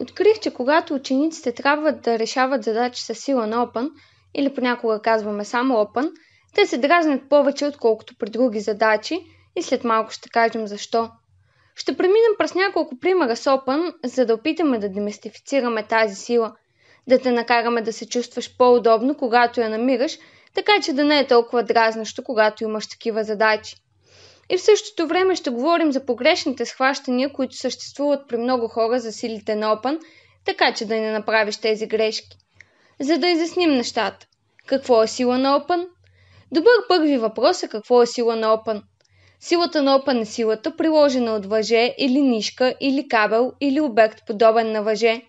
Открих, че когато учениците трябва да решават задачи с сила на Open, или понякога казваме само Open, те се дразнят повече, отколкото при други задачи и след малко ще кажем защо. Ще преминем през няколко примера с Open, за да опитаме да демистифицираме тази сила, да те накараме да се чувстваш по-удобно, когато я намираш, така че да не е толкова дразнещо, когато имаш такива задачи – и в същото време ще говорим за погрешните схващания, които съществуват при много хора за силите на Опан, така че да не направиш тези грешки. За да изясним нещата. Какво е сила на Опан? Добър първи въпрос е какво е сила на Опан. Силата на Опан е силата, приложена от въже или нишка, или кабел, или обект подобен на въже.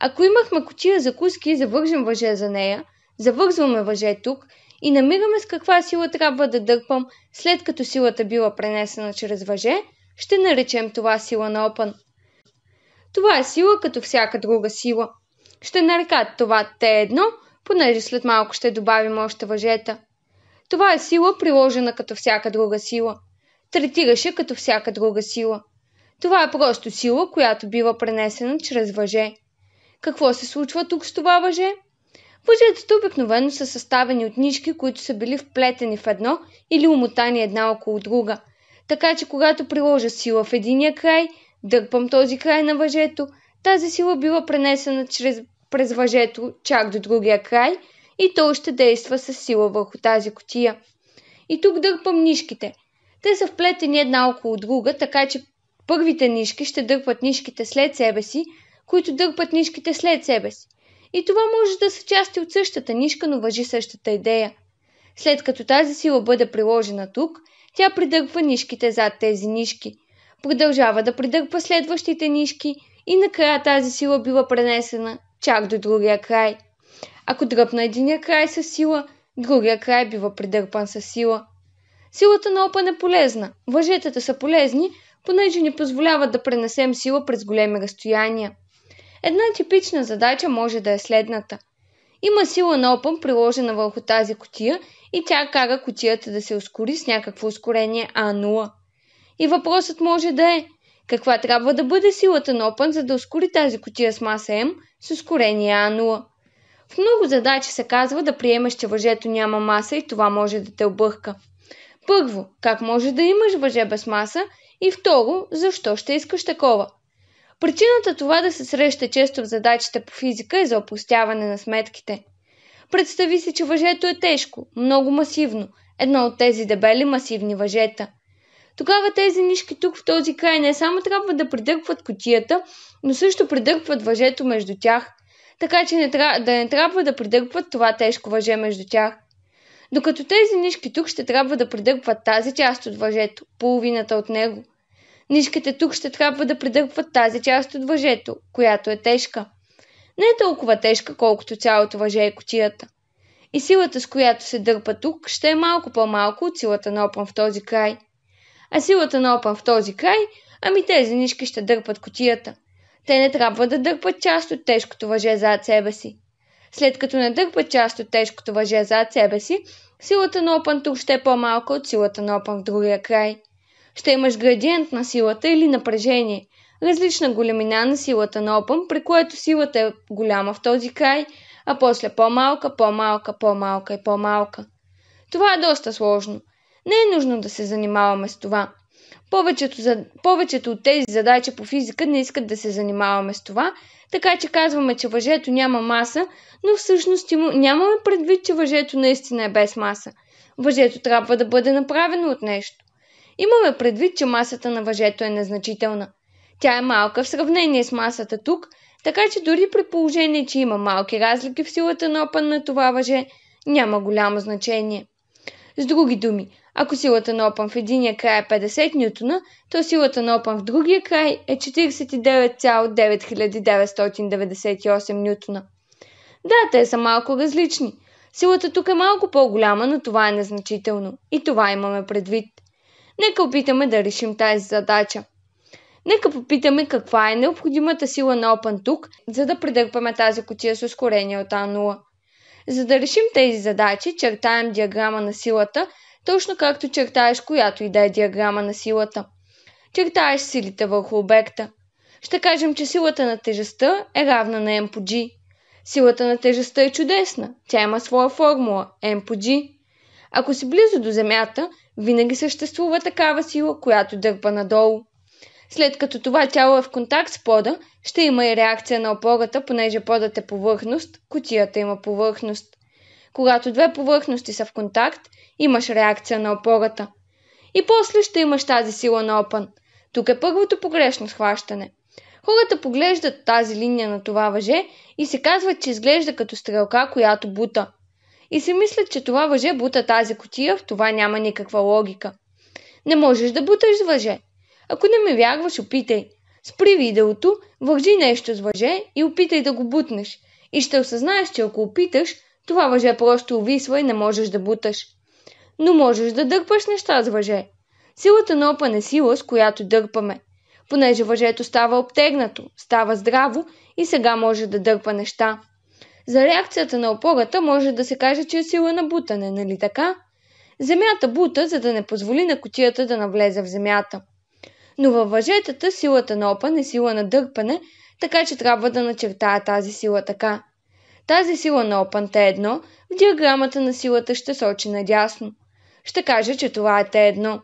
Ако имахме котия закуски и завържем въже за нея, завързваме въже тук и намираме с каква сила трябва да дърпам, след като силата била пренесена чрез въже, ще наречем това сила на опън. Това е сила като всяка друга сила. Ще нарекат това те едно, понеже след малко ще добавим още въжета. Това е сила приложена като всяка друга сила. Третираше като всяка друга сила. Това е просто сила, която бива пренесена чрез въже. Какво се случва тук с това въже? Въжетата обикновено са съставени от нишки, които са били вплетени в едно или умотани една около друга. Така че когато приложа сила в единия край, дърпам този край на въжето, тази сила била пренесена чрез, през въжето чак до другия край и то ще действа с сила върху тази котия. И тук дърпам нишките. Те са вплетени една около друга, така че първите нишки ще дърпат нишките след себе си, които дърпат нишките след себе си. И това може да са части от същата нишка, но въжи същата идея. След като тази сила бъде приложена тук, тя придъгва нишките зад тези нишки. Продължава да придъгва следващите нишки и накрая тази сила бива пренесена чак до другия край. Ако дръпна единия край с сила, другия край бива придърпан с сила. Силата на опън е полезна. Въжетата са полезни, понеже ни позволяват да пренесем сила през големи разстояния. Една типична задача може да е следната. Има сила на опън приложена върху тази котия и тя кара котията да се ускори с някакво ускорение А0. И въпросът може да е каква трябва да бъде силата на опън, за да ускори тази котия с маса М с ускорение А0. В много задачи се казва да приемаш, че въжето няма маса и това може да те обърка. Първо, как може да имаш въже без маса и второ, защо ще искаш такова – Причината е това да се среща често в задачите по физика е за опустяване на сметките. Представи си, че въжето е тежко, много масивно, едно от тези дебели масивни въжета. Тогава тези нишки тук в този край не само трябва да придърпват котията, но също придърпват въжето между тях, така че не тря... да не трябва да придърпват това тежко въже между тях. Докато тези нишки тук ще трябва да придърпват тази част от въжето, половината от него. Нишките тук ще трябва да придърпват тази част от въжето, която е тежка. Не е толкова тежка, колкото цялото въже е котията. И силата, с която се дърпа тук, ще е малко по-малко от силата на опън в този край. А силата на опън в този край, ами тези нишки ще дърпат котията. Те не трябва да дърпат част от тежкото въже зад себе си. След като не дърпат част от тежкото въже зад себе си, силата на опън тук ще е по-малка от силата на опън в другия край ще имаш градиент на силата или напрежение, различна големина на силата на опън, при което силата е голяма в този край, а после по-малка, по-малка, по-малка и по-малка. Това е доста сложно. Не е нужно да се занимаваме с това. Повечето, за... повечето от тези задачи по физика не искат да се занимаваме с това, така че казваме, че въжето няма маса, но всъщност му... нямаме предвид, че въжето наистина е без маса. Въжето трябва да бъде направено от нещо. Имаме предвид, че масата на въжето е незначителна. Тя е малка в сравнение с масата тук, така че дори при положение, че има малки разлики в силата на опън на това въже, няма голямо значение. С други думи, ако силата на опън в единия край е 50 ньютона, то силата на опън в другия край е 49,9998 ньютона. Да, те са малко различни. Силата тук е малко по-голяма, но това е незначително. И това имаме предвид. Нека опитаме да решим тази задача. Нека попитаме каква е необходимата сила на Open тук, за да предърпаме тази котия с ускорение от А0. За да решим тези задачи, чертаем диаграма на силата, точно както чертаеш която и да е диаграма на силата. Чертаеш силите върху обекта. Ще кажем, че силата на тежестта е равна на M по G. Силата на тежестта е чудесна. Тя има своя формула M по G. Ако си близо до земята, винаги съществува такава сила, която дърпа надолу. След като това тяло е в контакт с пода, ще има и реакция на опората, понеже подът е повърхност, котията има повърхност. Когато две повърхности са в контакт, имаш реакция на опората. И после ще имаш тази сила на опън. Тук е първото погрешно схващане. Хората поглеждат тази линия на това въже и се казват, че изглежда като стрелка, която бута – и си мислят, че това въже бута тази котия, в това няма никаква логика. Не можеш да буташ с въже. Ако не ми вярваш, опитай. Спри видеото, вържи нещо с въже и опитай да го бутнеш. И ще осъзнаеш, че ако опиташ, това въже просто увисва и не можеш да буташ. Но можеш да дърпаш неща с въже. Силата на опа е сила, с която дърпаме. Понеже въжето става обтегнато, става здраво и сега може да дърпа неща. За реакцията на опората може да се каже, че е сила на бутане, нали така? Земята бута, за да не позволи на котията да навлезе в земята. Но във въжетата силата на опан е сила на дърпане, така че трябва да начертая тази сила така. Тази сила на опан Т1 в диаграмата на силата ще сочи надясно. Ще кажа, че това е Т1.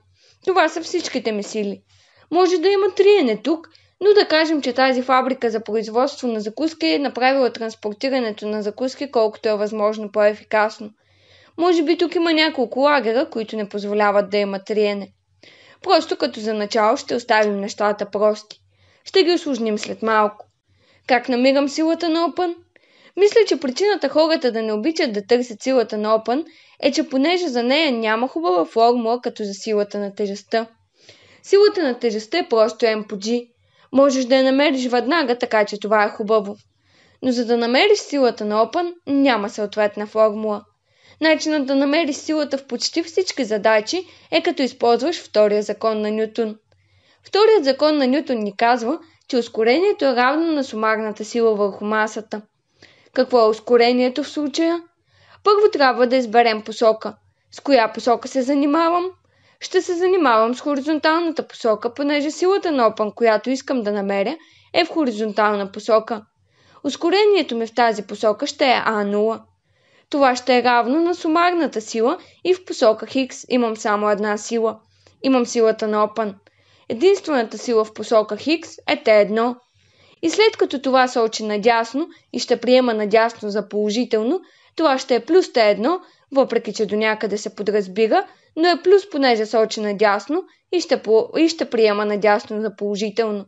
Това са всичките ми сили. Може да има триене тук – но да кажем, че тази фабрика за производство на закуски е направила транспортирането на закуски колкото е възможно по-ефикасно. Може би тук има няколко лагера, които не позволяват да има триене. Просто като за начало ще оставим нещата прости. Ще ги осложним след малко. Как намирам силата на опън? Мисля, че причината хората да не обичат да търсят силата на опън е, че понеже за нея няма хубава формула като за силата на тежестта. Силата на тежестта е просто M по G. Можеш да я намериш веднага, така че това е хубаво. Но за да намериш силата на Опан, няма съответна формула. Начинът да намериш силата в почти всички задачи е като използваш втория закон на Нютон. Вторият закон на Нютон ни казва, че ускорението е равно на сумарната сила върху масата. Какво е ускорението в случая? Първо трябва да изберем посока. С коя посока се занимавам? Ще се занимавам с хоризонталната посока, понеже силата на опан, която искам да намеря, е в хоризонтална посока. Ускорението ми в тази посока ще е А0. Това ще е равно на сумарната сила и в посока Хикс имам само една сила. Имам силата на опан. Единствената сила в посока Хикс е Т1. И след като това се очи надясно и ще приема надясно за положително, това ще е плюс т едно, въпреки че до някъде се подразбира, но е плюс понеже сочи надясно и ще, по, и ще приема надясно за положително.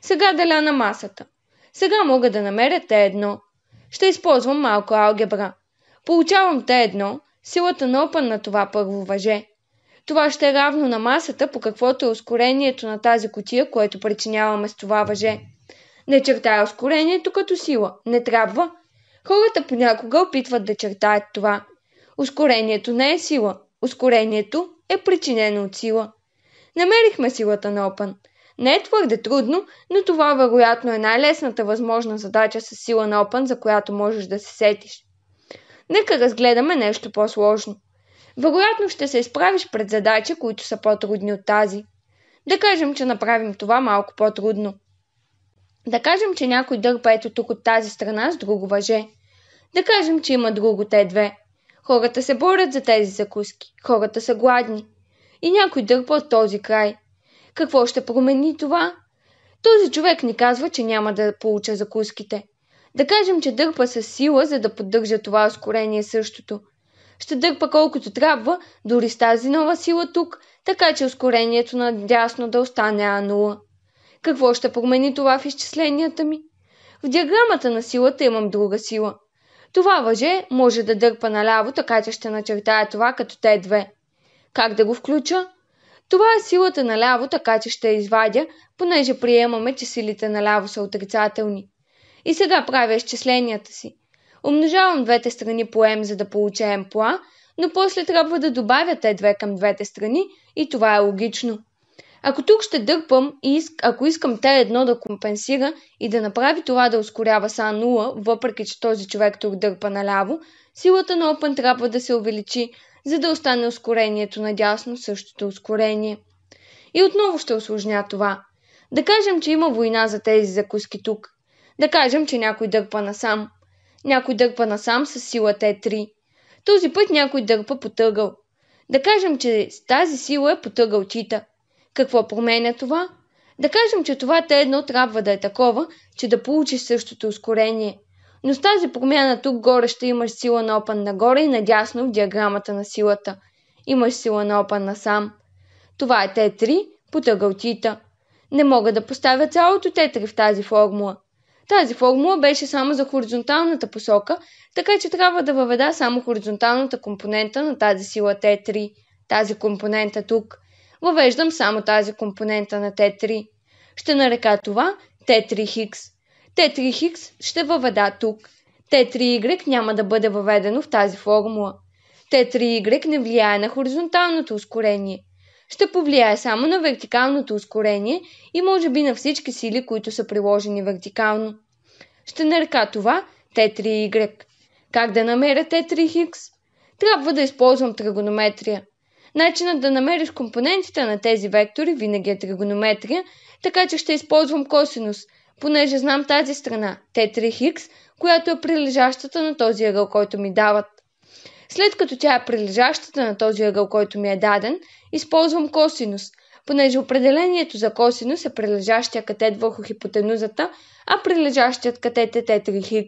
Сега деля на масата. Сега мога да намеря те едно. Ще използвам малко алгебра. Получавам те едно, силата на опън на това първо въже. Това ще е равно на масата, по каквото е ускорението на тази котия, което причиняваме с това въже. Не чертая ускорението като сила. Не трябва, Хората понякога опитват да чертаят това. Ускорението не е сила. Ускорението е причинено от сила. Намерихме силата на Опън. Не е твърде трудно, но това вероятно е най-лесната възможна задача с сила на Опън, за която можеш да се сетиш. Нека разгледаме нещо по-сложно. Вероятно ще се изправиш пред задачи, които са по-трудни от тази. Да кажем, че направим това малко по-трудно – да кажем, че някой дърпа ето тук от тази страна с друго въже. Да кажем, че има друго те две. Хората се борят за тези закуски. Хората са гладни. И някой дърпа от този край. Какво ще промени това? Този човек ни казва, че няма да получа закуските. Да кажем, че дърпа с сила, за да поддържа това ускорение същото. Ще дърпа колкото трябва, дори с тази нова сила тук, така че ускорението надясно да остане А0. Какво ще промени това в изчисленията ми? В диаграмата на силата имам друга сила. Това въже може да дърпа наляво, така че ще начертая това като те две. Как да го включа? Това е силата наляво, така че ще извадя, понеже приемаме, че силите наляво са отрицателни. И сега правя изчисленията си. Умножавам двете страни по М, за да получа по пла, но после трябва да добавя те две към двете страни и това е логично. Ако тук ще дърпам и ако искам Т1 да компенсира и да направи това да ускорява са 0, въпреки че този човек тук дърпа наляво, силата на Open трябва да се увеличи, за да остане ускорението надясно същото ускорение. И отново ще осложня това. Да кажем, че има война за тези закуски тук. Да кажем, че някой дърпа насам. Някой дърпа насам с сила Т3. Този път някой дърпа потъгъл. Да кажем, че с тази сила е потъгъл чита – какво променя това? Да кажем, че това те едно трябва да е такова, че да получиш същото ускорение. Но с тази промяна тук горе ще имаш сила на опан нагоре и надясно в диаграмата на силата. Имаш сила на опан насам. Това е Т3 по тъгълтита. Не мога да поставя цялото Т3 в тази формула. Тази формула беше само за хоризонталната посока, така че трябва да въведа само хоризонталната компонента на тази сила Т3, тази компонента тук – въвеждам само тази компонента на Т3. Ще нарека това Т3Хикс. Т3Хикс ще въведа тук. Т3Y няма да бъде въведено в тази формула. Т3Y не влияе на хоризонталното ускорение. Ще повлияе само на вертикалното ускорение и може би на всички сили, които са приложени вертикално. Ще нарека това Т3Y. Как да намеря Т3Х? Трябва да използвам тригонометрия. Начинът да намериш компонентите на тези вектори винаги е тригонометрия, така че ще използвам косинус, понеже знам тази страна, Т3х, която е прилежащата на този ъгъл, който ми дават. След като тя е прилежащата на този ъгъл, който ми е даден, използвам косинус, понеже определението за косинус е прилежащия катет върху хипотенузата, а прилежащият катет е Т3х.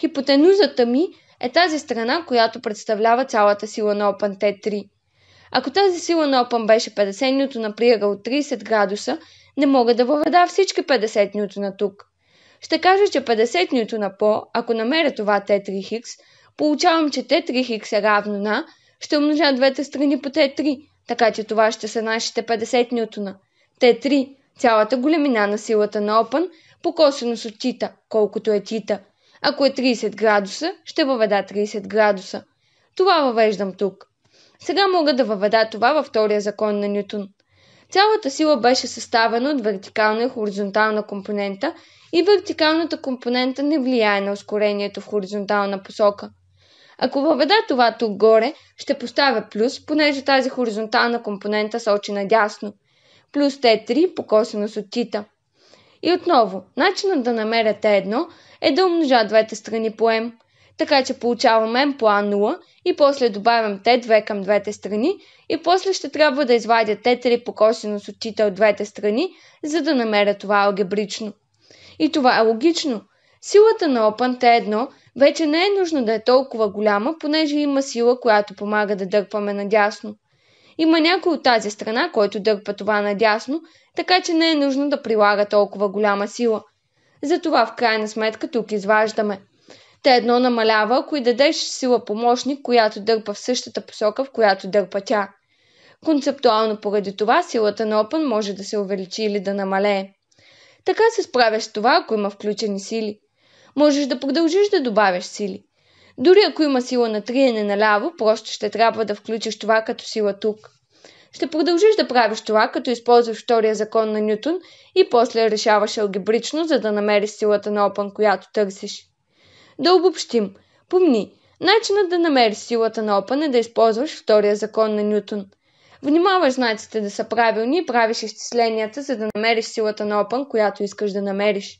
Хипотенузата ми е тази страна, която представлява цялата сила на опан T3. Ако тази сила на Опън беше 50 нютона при ъгъл 30 градуса, не мога да въведа всички 50 на тук. Ще кажа, че 50 на по, ако намеря това Т3Х, получавам, че Т3Х е равно на, ще умножа двете страни по Т3, така че това ще са нашите 50 нютона. Т3 – цялата големина на силата на Опън, по косинус от тита, колкото е тита. Ако е 30 градуса, ще въведа 30 градуса. Това въвеждам тук – сега мога да въведа това във втория закон на Нютон. Цялата сила беше съставена от вертикална и хоризонтална компонента и вертикалната компонента не влияе на ускорението в хоризонтална посока. Ако въведа това тук горе, ще поставя плюс, понеже тази хоризонтална компонента сочи надясно. Плюс Т3 по косинус от тита. И отново, начинът да намеря Т1 е да умножа двете страни по М – така че получаваме m а 0 и после добавям t2 към двете страни и после ще трябва да извадя t3 по косинус от тита от двете страни, за да намеря това алгебрично. И това е логично. Силата на опан T1 вече не е нужно да е толкова голяма, понеже има сила, която помага да дърпаме надясно. Има някой от тази страна, който дърпа това надясно, така че не е нужно да прилага толкова голяма сила. Затова в крайна сметка тук изваждаме – т едно намалява, ако и дадеш сила помощник, която дърпа в същата посока, в която дърпа тя. Концептуално поради това силата на Open може да се увеличи или да намалее. Така се справяш с това, ако има включени сили. Можеш да продължиш да добавяш сили. Дори ако има сила на триене наляво, просто ще трябва да включиш това като сила тук. Ще продължиш да правиш това, като използваш втория закон на Нютон и после решаваш алгебрично, за да намериш силата на опан, която търсиш. Да обобщим. Помни, начинът да намериш силата на опане е да използваш втория закон на Нютон. Внимаваш знаците да са правилни и правиш изчисленията, за да намериш силата на опан, която искаш да намериш.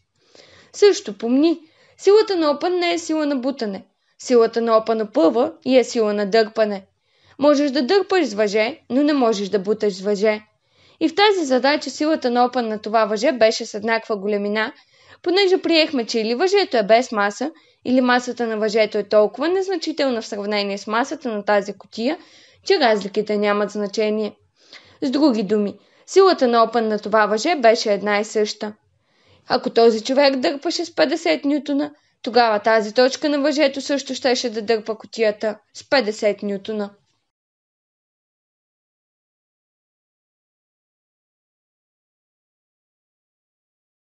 Също помни, силата на опън не е сила на бутане. Силата на опън плъва и е сила на дърпане. Можеш да дърпаш с въже, но не можеш да буташ с въже. И в тази задача силата на опан на това въже беше с еднаква големина – понеже приехме, че или въжето е без маса, или масата на въжето е толкова незначителна в сравнение с масата на тази котия, че разликите нямат значение. С други думи, силата на опън на това въже беше една и съща. Ако този човек дърпаше с 50 нютона, тогава тази точка на въжето също щеше да дърпа котията с 50 нютона.